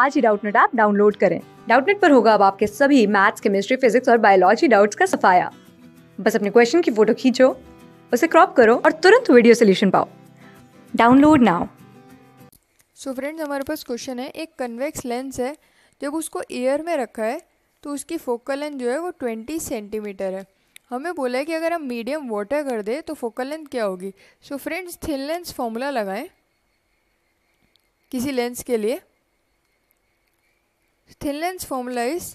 आज ही Doubtnut app download करें डाउटनेट पर होगा अब आपके सभी मैथ्स केमिस्ट्री फिजिक्स और बायोलॉजी डाउट्स का सफाया बस अपने क्वेश्चन की फोटो खींचो उसे क्रॉप करो और तुरंत वीडियो सोल्यूशन पाओ डाउनलोड नाउ सो फ्रेंड्स हमारे पास क्वेश्चन है एक कन्वेक्स लेंस है जब उसको एयर में रखा है तो उसकी फोकल लेंथ जो है वो ट्वेंटी सेंटीमीटर है हमें बोला है कि अगर हम मीडियम वाटर कर दें तो फोकल लेंथ क्या होगी so friends thin lens formula लगाएं किसी लेंस के लिए thin lens formula is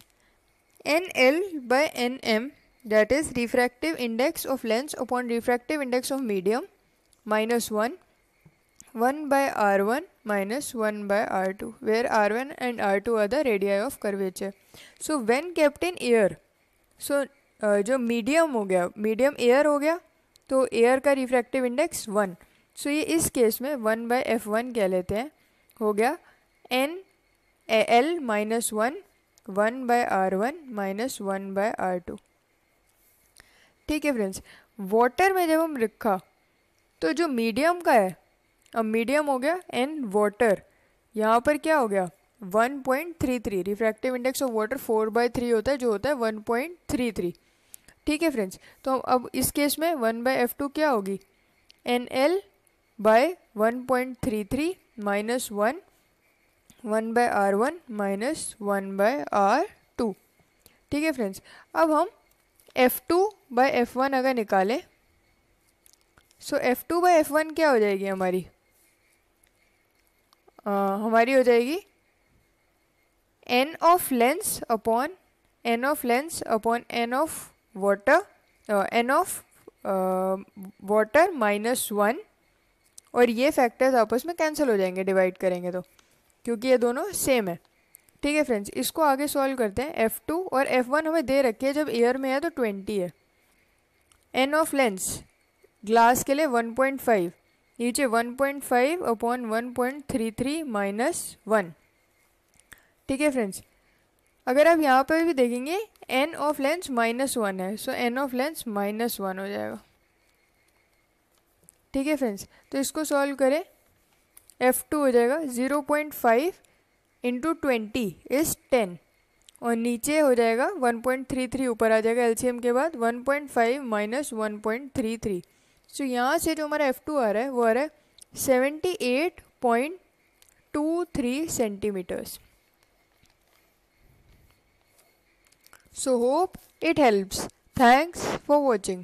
NL by NM that is refractive index of lens upon refractive index of medium minus 1 1 by R1 minus 1 by R2 where R1 and R2 are the radii of curvature. So when kept in air so uh, जो medium हो गया medium air हो गया तो air का refractive index 1 सो so ये इस case में 1 by F1 कह लेते हैं हो गया n A L minus one one by R one minus one by R two ठीक है फ्रेंड्स वाटर में जब हम रखा तो जो मीडियम का है अब मीडियम हो गया एन वाटर यहाँ पर क्या हो गया 1.33 refractive index of water four by three होता है जो होता है वन पॉइंट थ्री थ्री ठीक है फ्रेंड्स तो अब इस केस में वन बाई एफ टू क्या होगी N L by one point three three minus one one by R one minus one by R two ठीक है फ्रेंड्स अब हम F two by F one अगर निकालें so F two by F one क्या हो जाएगी हमारी आ, हमारी हो जाएगी N of lens upon N of lens upon N of water N of water minus one और ये फैक्टर्स आपस में कैंसिल हो जाएंगे डिवाइड करेंगे तो क्योंकि ये दोनों सेम है ठीक है फ्रेंड्स इसको आगे सॉल्व करते हैं एफ टू और एफ वन हमें दे रखे जब एयर में है तो ट्वेंटी है एन ऑफ लेंस ग्लास के लिए वन पॉइंट फाइव नीचे five upon one point three three minus one ठीक है फ्रेंड्स अगर आप यहाँ पर भी देखेंगे N of lens minus one है so N of lens minus one हो जाएगा ठीक है फ्रेंड्स तो इसको सॉल्व करें एफ टू हो जाएगा zero point five into twenty is ten और नीचे हो जाएगा वन पॉइंट थ्री थ्री ऊपर आ जाएगा एलसीएम के बाद one point five minus one point three three so यहाँ से जो हमारा एफ टू आ रहा है वो आ रहा है seventy eight point two three centimetres so hope it helps thanks for watching